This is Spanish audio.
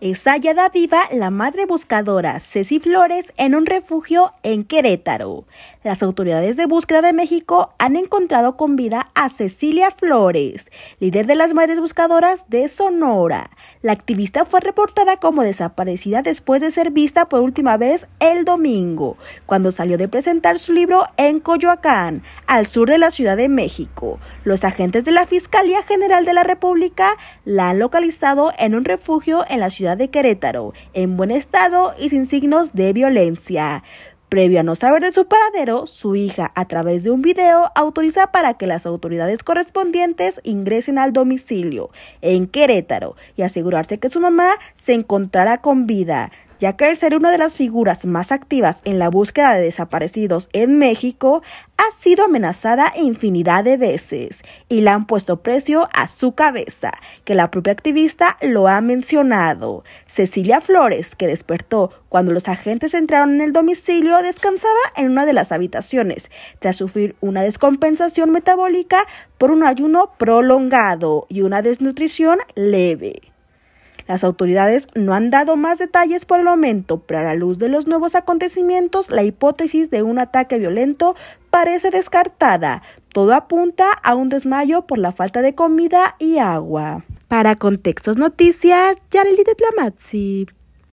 es hallada viva la madre buscadora Ceci Flores en un refugio en Querétaro. Las autoridades de búsqueda de México han encontrado con vida a Cecilia Flores, líder de las Madres Buscadoras de Sonora. La activista fue reportada como desaparecida después de ser vista por última vez el domingo, cuando salió de presentar su libro en Coyoacán, al sur de la Ciudad de México. Los agentes de la Fiscalía General de la República la han localizado en un refugio en la ciudad de Querétaro, en buen estado y sin signos de violencia. Previo a no saber de su paradero, su hija, a través de un video, autoriza para que las autoridades correspondientes ingresen al domicilio en Querétaro y asegurarse que su mamá se encontrará con vida ya que ser una de las figuras más activas en la búsqueda de desaparecidos en México, ha sido amenazada infinidad de veces y le han puesto precio a su cabeza, que la propia activista lo ha mencionado. Cecilia Flores, que despertó cuando los agentes entraron en el domicilio, descansaba en una de las habitaciones, tras sufrir una descompensación metabólica por un ayuno prolongado y una desnutrición leve. Las autoridades no han dado más detalles por el momento, pero a la luz de los nuevos acontecimientos, la hipótesis de un ataque violento parece descartada. Todo apunta a un desmayo por la falta de comida y agua. Para Contextos Noticias, Yareli de